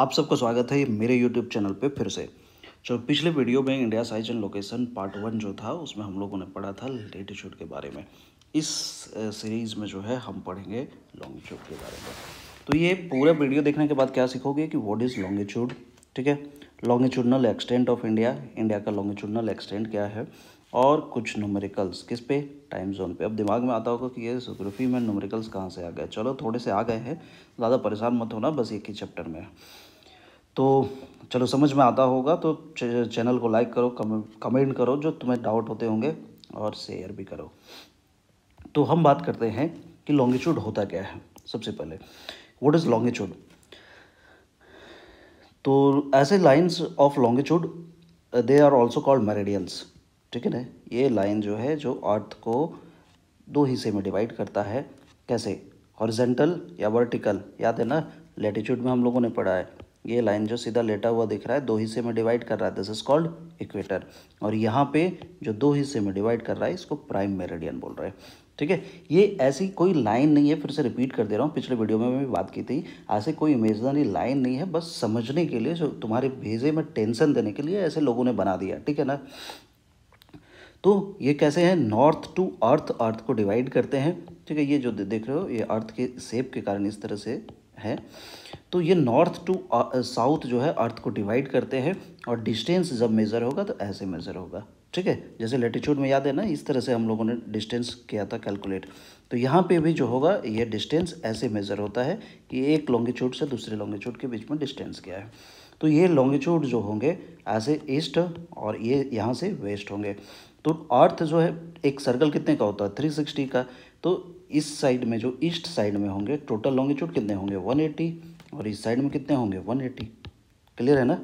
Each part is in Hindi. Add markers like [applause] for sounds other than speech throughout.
आप सबका स्वागत है मेरे YouTube चैनल पे फिर से जो पिछले वीडियो में India size and location part one जो था उसमें हम लोगों ने पढ़ा था लेटीट्यूड के बारे में इस सीरीज़ में जो है हम पढ़ेंगे लॉन्गिट्यूड के बारे में तो ये पूरा वीडियो देखने के बाद क्या सीखोगे कि वॉट इज़ लॉन्गिट्यूड ठीक है longitudinal extent of India India का लॉन्गिट्यूडनल एक्सटेंट क्या है और कुछ नूमेरिकल्स किस पे टाइम जोन पे अब दिमाग में आता होगा कि ये जोग्राफी में नूमेरिकल्स कहाँ से आ गए चलो थोड़े से आ गए हैं ज़्यादा परेशान मत होना बस एक ही चैप्टर में तो चलो समझ में आता होगा तो चैनल को लाइक करो कमेंट करो जो तुम्हें डाउट होते होंगे और शेयर भी करो तो हम बात करते हैं कि लॉन्गिट्यूड होता क्या है सबसे पहले व्हाट इज़ लॉन्गिट्यूड तो ऐसे lines of longitude they are also called meridians ठीक है ना ये लाइन जो है जो अर्थ को दो हिस्से में डिवाइड करता है कैसे हॉरिजेंटल या वर्टिकल याद है ना लेटीट्यूड में हम लोगों ने पढ़ा है ये लाइन जो सीधा लेटा हुआ दिख रहा है दो हिस्से में डिवाइड कर रहा है दिस इज कॉल्ड इक्वेटर और यहाँ पे जो दो हिस्से में डिवाइड कर रहा है इसको प्राइम मेरेडियन बोल रहे हैं ठीक है ये ऐसी कोई लाइन नहीं है फिर से रिपीट कर दे रहा हूँ पिछले वीडियो में मैं बात की थी ऐसे कोई इमेजनरी लाइन नहीं है बस समझने के लिए जो तुम्हारे भेजे में टेंशन देने के लिए ऐसे लोगों ने बना दिया ठीक है ना तो ये कैसे है नॉर्थ टू अर्थ अर्थ को डिवाइड करते हैं ठीक है ये जो देख रहे हो ये अर्थ के सेप के कारण इस तरह से है तो ये नॉर्थ टू साउथ जो है अर्थ को डिवाइड करते हैं और डिस्टेंस जब मेज़र होगा तो ऐसे मेज़र होगा ठीक है जैसे लेटिट्यूड में याद है ना इस तरह से हम लोगों ने डिस्टेंस किया था कैलकुलेट तो यहाँ पे भी जो होगा ये डिस्टेंस ऐसे मेज़र होता है कि एक लॉन्गिट्यूड से दूसरे लॉन्गिट्यूड के बीच में डिस्टेंस क्या है तो ये लॉन्गिट्यूड जो होंगे ऐसे ईस्ट और ये यहाँ से वेस्ट होंगे तो अर्थ जो है एक सर्कल कितने का होता है थ्री सिक्सटी का तो इस साइड में जो ईस्ट साइड में होंगे टोटल लॉन्गिट्यूड कितने होंगे 180 और इस साइड में कितने होंगे 180 क्लियर है ना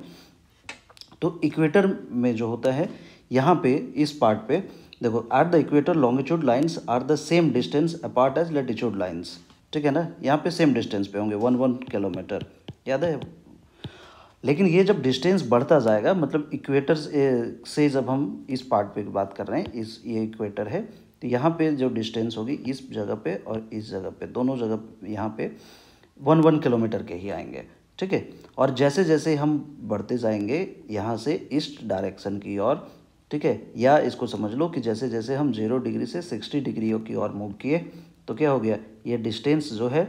तो इक्वेटर में जो होता है यहाँ पे इस पार्ट पे देखो are the equator longitude lines are the same distance apart as latitude lines ठीक है ना यहाँ पे सेम डिस्टेंस पे होंगे वन वन किलोमीटर याद है लेकिन ये जब डिस्टेंस बढ़ता जाएगा मतलब इक्वेटर से जब हम इस पार्ट पे बात कर रहे हैं इस ये इक्वेटर है तो यहाँ पे जो डिस्टेंस होगी इस जगह पे और इस जगह पे दोनों जगह यहाँ पे वन वन किलोमीटर के ही आएंगे ठीक है और जैसे जैसे हम बढ़ते जाएंगे यहाँ से ईस्ट डायरेक्शन की ओर ठीक है या इसको समझ लो कि जैसे जैसे हम जीरो डिग्री से सिक्सटी डिग्री की ओर मूव किए तो क्या हो गया ये डिस्टेंस जो है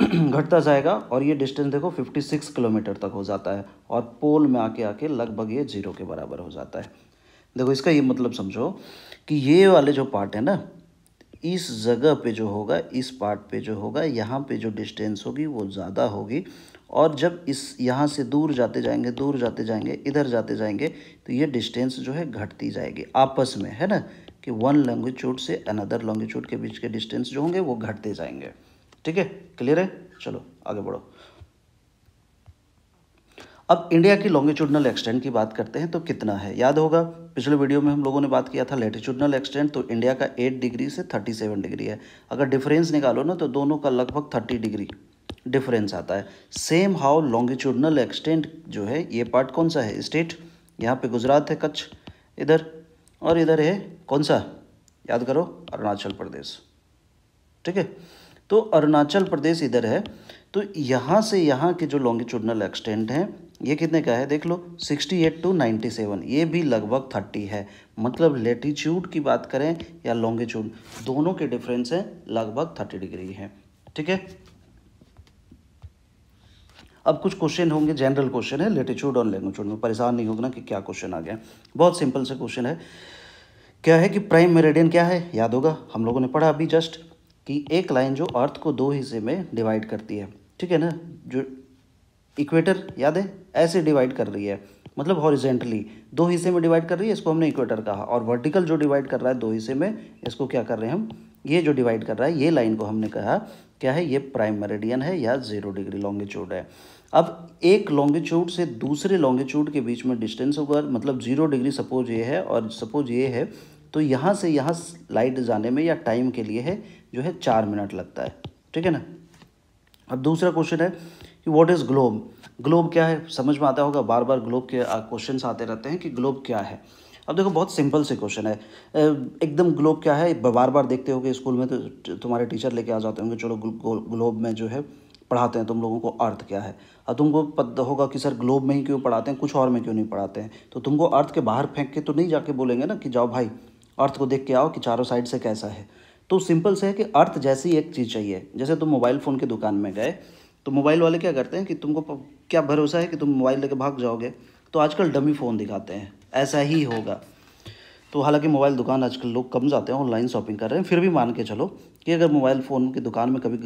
[clears throat] घटता जाएगा और ये डिस्टेंस देखो 56 किलोमीटर तक हो जाता है और पोल में आके आके लगभग ये जीरो के बराबर हो जाता है देखो इसका ये मतलब समझो कि ये वाले जो पार्ट है ना इस जगह पे जो होगा इस पार्ट पे जो होगा यहाँ पे जो डिस्टेंस होगी वो ज़्यादा होगी और जब इस यहाँ से दूर जाते जाएंगे दूर जाते जाएंगे इधर जाते जाएंगे तो ये डिस्टेंस जो है घटती जाएगी आपस में है ना कि वन लॉन्गिट्यूड से अनदर लॉन्गिट्यूड के बीच के डिस्टेंस जो होंगे वो घटते जाएंगे ठीक है क्लियर है चलो आगे बढ़ो अब इंडिया की लॉन्गिट्यूडनल एक्सटेंट की बात करते हैं तो कितना है याद होगा पिछले वीडियो में हम लोगों ने बात किया था लेटिट्यूडनल एक्सटेंट तो इंडिया का 8 डिग्री से 37 डिग्री है अगर डिफरेंस निकालो ना तो दोनों का लगभग 30 डिग्री डिफरेंस आता है सेम हाउ लॉन्गिट्यूडनल एक्सटेंट जो है ये पार्ट कौन सा है स्टेट यहाँ पे गुजरात है कच्छ इधर और इधर है कौन सा याद करो अरुणाचल प्रदेश ठीक है तो अरुणाचल प्रदेश इधर है तो यहाँ से यहाँ के जो लॉन्गिट्यूडनल एक्सटेंट हैं ये कितने का है देख लो 68 टू 97 ये भी लगभग 30 है मतलब लेटीच्यूड की बात करें या लॉन्गिट्यूड दोनों के डिफरेंस है लगभग 30 डिग्री है ठीक है अब कुछ क्वेश्चन होंगे जनरल क्वेश्चन है लेटीच्यूड और लॉन्गिट्यूड में परेशान नहीं होगा ना कि क्या क्वेश्चन आ गया बहुत सिंपल से क्वेश्चन है क्या है कि प्राइम मेरेडियन क्या है याद होगा हम लोगों ने पढ़ा अभी जस्ट कि एक लाइन जो अर्थ को दो हिस्से में डिवाइड करती है ठीक है ना जो इक्वेटर याद है ऐसे डिवाइड कर रही है मतलब हॉरिजेंटली दो हिस्से में डिवाइड कर रही है इसको हमने इक्वेटर कहा और वर्टिकल जो डिवाइड कर रहा है दो हिस्से में इसको क्या कर रहे हैं हम ये जो डिवाइड कर रहा है ये लाइन को हमने कहा क्या है ये प्राइम मेरेडियन है या जीरो डिग्री लॉन्गिट्यूड है अब एक लॉन्गिट्यूड से दूसरे लॉन्गिट्यूड के बीच में डिस्टेंस होगा मतलब जीरो डिग्री सपोज ये है और सपोज ये है तो यहाँ से यहाँ लाइट जाने में या टाइम के लिए है जो है चार मिनट लगता है ठीक है ना अब दूसरा क्वेश्चन है कि व्हाट इज़ ग्लोब ग्लोब क्या है समझ में आता होगा बार बार ग्लोब के क्वेश्चन आते रहते हैं कि ग्लोब क्या है अब देखो बहुत सिंपल से क्वेश्चन है एकदम ग्लोब क्या है बार बार देखते होगे स्कूल में तो तुम्हारे टीचर लेके आ जाते होंगे चलो ग्लोब में जो है पढ़ाते हैं तुम लोगों को अर्थ क्या है और तुमको पता होगा कि सर ग्लोब में ही क्यों पढ़ाते हैं कुछ और में क्यों नहीं पढ़ाते हैं तो तुमको अर्थ के बाहर फेंक के तो नहीं जाके बोलेंगे ना कि जाओ भाई अर्थ को देख के आओ कि चारों साइड से कैसा है तो सिंपल से है कि अर्थ जैसी एक चीज़ चाहिए जैसे तुम मोबाइल फ़ोन की दुकान में गए तो मोबाइल वाले क्या करते हैं कि तुमको क्या भरोसा है कि तुम मोबाइल लेके भाग जाओगे तो आजकल डमी फ़ोन दिखाते हैं ऐसा ही होगा तो हालांकि मोबाइल दुकान आजकल लोग कम जाते हैं ऑनलाइन शॉपिंग कर रहे हैं फिर भी मान के चलो कि अगर मोबाइल फ़ोन की दुकान में कभी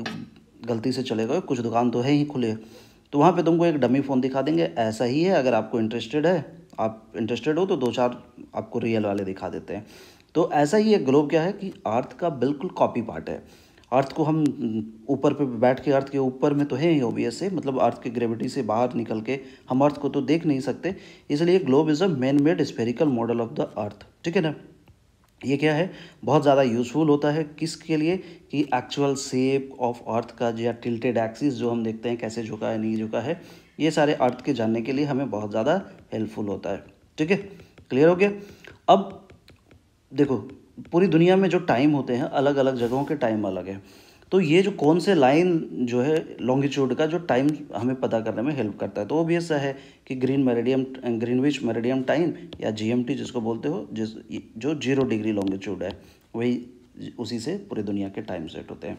गलती से चले गए कुछ दुकान तो है ही खुले तो वहाँ पर तुमको एक डमी फ़ोन दिखा देंगे ऐसा ही है अगर आपको इंटरेस्टेड है आप इंटरेस्टेड हो तो दो चार आपको रियल वाले दिखा देते हैं तो ऐसा ही एक ग्लोब क्या है कि अर्थ का बिल्कुल कॉपी पार्ट है अर्थ को हम ऊपर पे बैठ के अर्थ के ऊपर में तो है ही ओबियस से मतलब अर्थ के ग्रेविटी से बाहर निकल के हम अर्थ को तो देख नहीं सकते इसलिए globe is a man made spherical model of the earth ठीक है ना ये क्या है बहुत ज़्यादा यूज़फुल होता है किसके लिए कि एक्चुअल सेप ऑफ अर्थ का या टिल्टेड एक्सिस जो हम देखते हैं कैसे झुका है नहीं झुका है ये सारे अर्थ के जानने के लिए हमें बहुत ज़्यादा हेल्पफुल होता है ठीक है क्लियर हो गया अब देखो पूरी दुनिया में जो टाइम होते हैं अलग अलग जगहों के टाइम अलग है तो ये जो कौन से लाइन जो है लॉन्गिट्यूड का जो टाइम हमें पता करने में हेल्प करता है तो वो भी ऐसा है कि green meridian Greenwich meridian time या जीएमटी जिसको बोलते हो जिस जो जीरो डिग्री लॉन्गिट्यूड है वही उसी से पूरी दुनिया के टाइम सेट होते हैं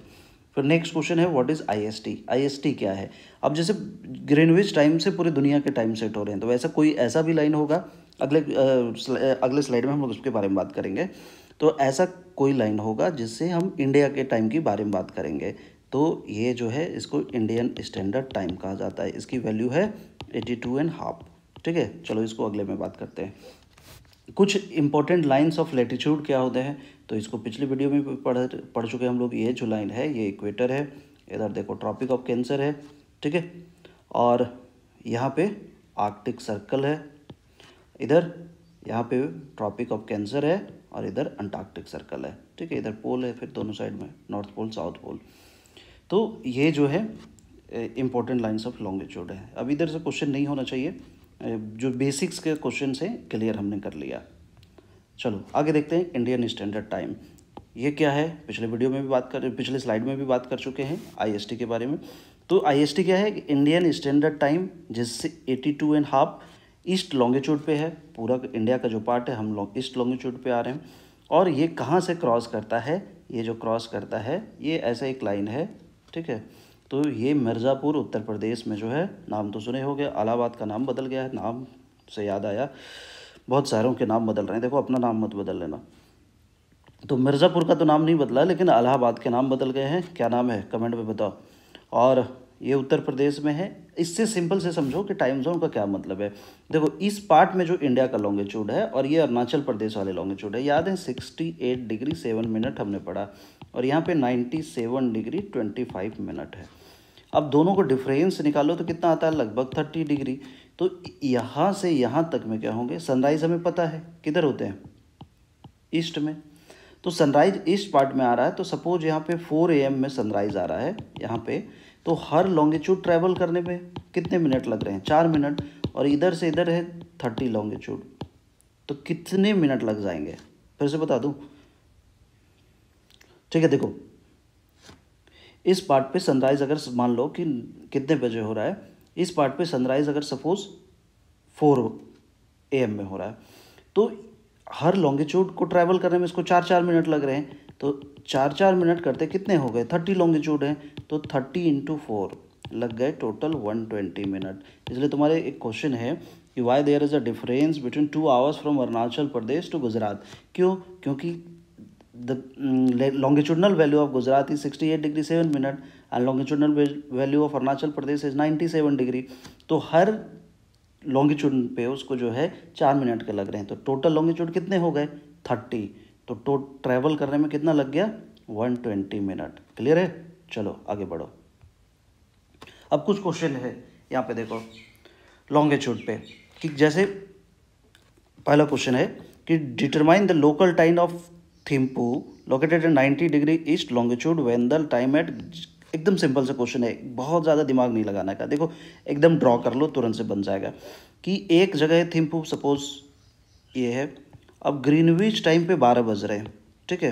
फिर नेक्स्ट क्वेश्चन है व्हाट इज़ आईएसटी आईएसटी क्या है अब जैसे ग्रीनविच टाइम से पूरी दुनिया के टाइम सेट हो रहे हैं तो वैसा कोई ऐसा भी लाइन होगा अगले अगले स्लाइड में हम उसके बारे में बात करेंगे तो ऐसा कोई लाइन होगा जिससे हम इंडिया के टाइम के बारे में बात करेंगे तो ये जो है इसको इंडियन स्टैंडर्ड टाइम कहा जाता है इसकी वैल्यू है एटी टू एंड हाफ ठीक है चलो इसको अगले में बात करते हैं कुछ इंपॉर्टेंट लाइंस ऑफ लेटीट्यूड क्या होते हैं तो इसको पिछली वीडियो में पढ़ पढ़ चुके हम लोग ये जो लाइन है ये इक्वेटर है इधर देखो ट्रॉपिक ऑफ कैंसर है ठीक है और यहाँ पे आर्कटिक सर्कल है इधर यहाँ पे ट्रॉपिक ऑफ कैंसर है और इधर अंटार्कटिक सर्कल है ठीक है इधर पोल है फिर दोनों साइड में नॉर्थ पोल साउथ पोल तो ये जो है इम्पोर्टेंट लाइन्स ऑफ लॉन्गिट्यूड है अब इधर से क्वेश्चन नहीं होना चाहिए जो बेसिक्स के क्वेश्चन हैं क्लियर हमने कर लिया चलो आगे देखते हैं इंडियन स्टैंडर्ड टाइम ये क्या है पिछले वीडियो में भी बात कर पिछले स्लाइड में भी बात कर चुके हैं आईएसटी के बारे में तो आईएसटी क्या है इंडियन स्टैंडर्ड टाइम जिससे eighty two and half east longitude पे है पूरा इंडिया का जो पार्ट है हम लोग ईस्ट लॉन्गिट्यूड पे आ रहे हैं और ये कहाँ से क्रॉस करता है ये जो क्रॉस करता है ये ऐसा एक लाइन है ठीक है तो ये मिर्ज़ापुर उत्तर प्रदेश में जो है नाम तो सुने हो गए अलाहाबाद का नाम बदल गया है नाम से याद आया बहुत शहरों के नाम बदल रहे हैं देखो अपना नाम मत बदल लेना तो मिर्ज़ापुर का तो नाम नहीं बदला लेकिन अलाहाबाद के नाम बदल गए हैं क्या नाम है कमेंट में बताओ और ये उत्तर प्रदेश में है इससे सिंपल से समझो कि टाइम जोन का क्या मतलब है देखो इस पार्ट में जो इंडिया का लॉन्गिट्यूड है और ये अरुणाचल प्रदेश वाले लॉन्गिट्यूड है याद है sixty eight degree seven minute हमने पढ़ा और यहाँ पे ninety seven degree twenty five minute है अब दोनों को डिफरेंस निकालो तो कितना आता है लगभग थर्टी डिग्री तो यहाँ से यहाँ तक में क्या होंगे सनराइज़ हमें पता है किधर होते हैं ईस्ट में तो सनराइज ईस्ट पार्ट में आ रहा है तो सपोज यहाँ पे फोर ए में सनराइज़ आ रहा है यहाँ पे तो हर लॉन्गिट्यूड ट्रैवल करने में कितने मिनट लग रहे हैं चार मिनट और इधर से इधर है थर्टी लॉन्गिट्यूड तो कितने मिनट लग जाएंगे फिर से बता दूं ठीक है देखो इस पार्ट पे सनराइज़ अगर मान लो कि कितने बजे हो रहा है इस पार्ट पे सनराइज़ अगर सपोज़ फोर ए एम में हो रहा है तो हर लॉन्गिट्यूड को ट्रैवल करने में इसको चार चार मिनट लग रहे हैं तो चार चार मिनट करते कितने हो गए थर्टी लॉन्गिट्यूड हैं तो थर्टी इंटू फोर लग गए टोटल वन ट्वेंटी मिनट इसलिए तुम्हारे एक क्वेश्चन है कि why there is a difference between two hours from Arunachal Pradesh to Gujarat क्यों क्योंकि value of Gujarat is sixty eight degree seven minute and longitudinal value of Arunachal Pradesh is ninety seven degree तो हर लॉन्गिट्यूड पे उसको जो है चार मिनट के लग रहे हैं तो टोटल लॉन्गिट्यूड कितने हो गए थर्टी तो टो ट्रैवल करने में कितना लग गया 120 मिनट क्लियर है चलो आगे बढ़ो अब कुछ क्वेश्चन है यहाँ पे देखो लॉन्गेच्यूड पे कि जैसे पहला क्वेश्चन है कि determine the local time of Thimphu located at ninety degree east longitude when the time at एकदम सिंपल सा क्वेश्चन है बहुत ज़्यादा दिमाग नहीं लगाना का देखो एकदम ड्रॉ कर लो तुरंत से बन जाएगा कि एक जगह है थिम्पू सपोज ये है अब ग्रीनविच टाइम पे बारह बज रहे हैं ठीक है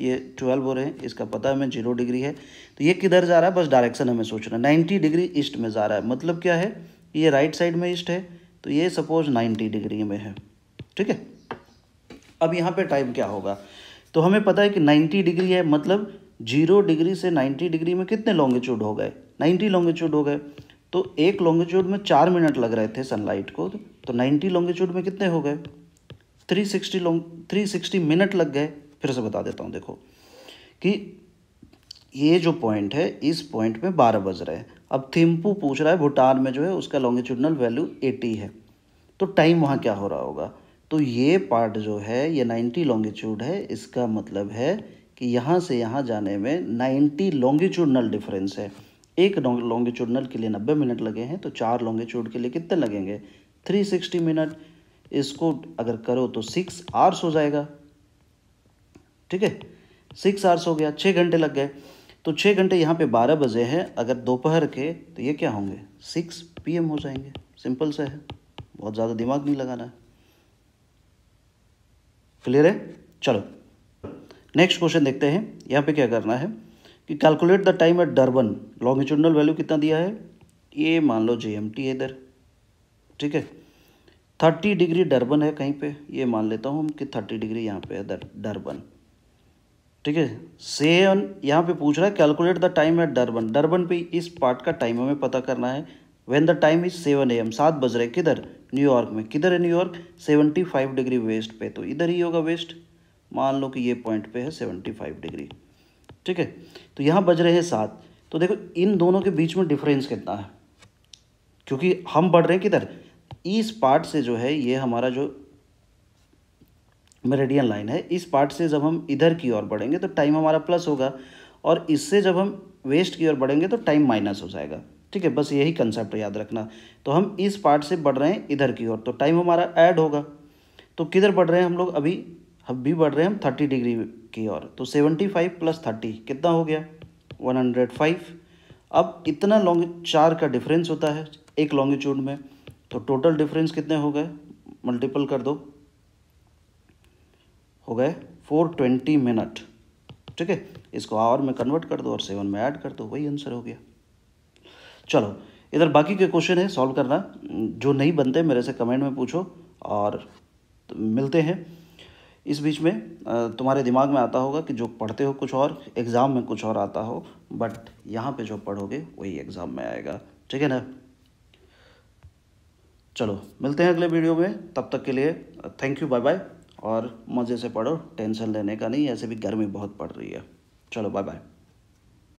ये ट्वेल्व हो रहे हैं इसका पता हमें जीरो डिग्री है तो ये किधर जा रहा है बस डायरेक्शन हमें सोचना है नाइन्टी डिग्री ईस्ट में जा रहा है मतलब क्या है ये राइट साइड में ईस्ट है तो ये सपोज नाइन्टी डिग्री में है ठीक है अब यहाँ पर टाइम क्या होगा तो हमें पता है कि नाइन्टी डिग्री है मतलब जीरो डिग्री से नाइन्टी डिग्री में कितने लॉन्गिट्यूड हो गए नाइन्टी लॉन्गिट्यूड हो गए तो एक लॉन्गिट्यूड में चार मिनट लग रहे थे सनलाइट को तो नाइन्टी लॉन्गिट्यूड में कितने हो गए three sixty long three sixty minute लग गए फिर से बता देता हूँ देखो कि ये जो पॉइंट है इस पॉइंट में बारह बज रहे हैं अब थिम्पू पूछ रहा है भूटान में जो है उसका लॉन्गिट्यूडनल वैल्यू एटी है तो टाइम वहाँ क्या हो रहा होगा तो ये पार्ट जो है ये नाइन्टी लॉन्गिट्यूड है इसका मतलब है कि यहाँ से यहाँ जाने में नाइन्टी लॉन्गिट्यूडनल डिफरेंस है एक लॉन्गिट्यूडनल के लिए नब्बे मिनट लगे हैं तो चार लॉन्गिट्यूड के लिए कितने लगेंगे थ्री सिक्सटी मिनट इसको अगर करो तो सिक्स आवर्स हो जाएगा ठीक है सिक्स आवर्स हो गया छः घंटे लग गए तो छः घंटे यहाँ पे बारह बजे हैं अगर दोपहर के तो ये क्या होंगे सिक्स पीएम हो जाएंगे सिंपल सा है बहुत ज़्यादा दिमाग नहीं लगाना है क्लियर है चलो नेक्स्ट क्वेश्चन देखते हैं यहाँ पे क्या करना है कि calculate the time at Durban longitudinal value कितना दिया है ये मान लो जे है इधर ठीक है थर्टी डिग्री डर्बन है कहीं पे ये मान लेता हूँ कि थर्टी डिग्री यहाँ पे है डरबन ठीक है सेवन यहाँ पे पूछ रहा है calculate the time at Durban Durban पे इस पार्ट का टाइम हमें पता करना है when the time is seven A M सात बज रहे किधर न्यूयॉर्क में किधर है New York seventy five degree west पे तो इधर ही होगा वेस्ट मान लो कि ये पॉइंट पे है सेवेंटी फाइव डिग्री ठीक है तो यहाँ बज रहे हैं सात तो देखो इन दोनों के बीच में डिफरेंस कितना है क्योंकि हम बढ़ रहे हैं किधर इस पार्ट से जो है ये हमारा जो मेरेडियन लाइन है इस पार्ट से जब हम इधर की ओर बढ़ेंगे तो टाइम हमारा प्लस होगा और इससे जब हम वेस्ट की ओर बढ़ेंगे तो टाइम माइनस हो जाएगा ठीक है बस यही कंसेप्ट याद रखना तो हम इस पार्ट से बढ़ रहे हैं इधर की ओर तो टाइम हमारा ऐड होगा तो किधर बढ़ रहे हैं हम लोग अभी हम भी बढ़ रहे हैं हम थर्टी डिग्री की ओर तो सेवेंटी फाइव प्लस थर्टी कितना हो गया वन हंड्रेड फाइव अब इतना लॉन्ग चार का डिफरेंस होता है एक लॉन्गिट्यूड में तो टोटल डिफरेंस कितने हो गए मल्टीपल कर दो हो गए फोर ट्वेंटी मिनट ठीक है इसको आवर में कन्वर्ट कर दो और सेवन में ऐड कर दो वही आंसर हो गया चलो इधर बाकी के क्वेश्चन है सॉल्व करना जो नहीं बनते मेरे से कमेंट में पूछो और मिलते हैं इस बीच में तुम्हारे दिमाग में आता होगा कि जो पढ़ते हो कुछ और एग्ज़ाम में कुछ और आता हो बट यहाँ पे जो पढ़ोगे वही एग्ज़ाम में आएगा ठीक है ना चलो मिलते हैं अगले वीडियो में तब तक के लिए थैंक यू बाय बाय और मज़े से पढ़ो टेंशन लेने का नहीं ऐसे भी गर्मी बहुत पड़ रही है चलो बाय बाय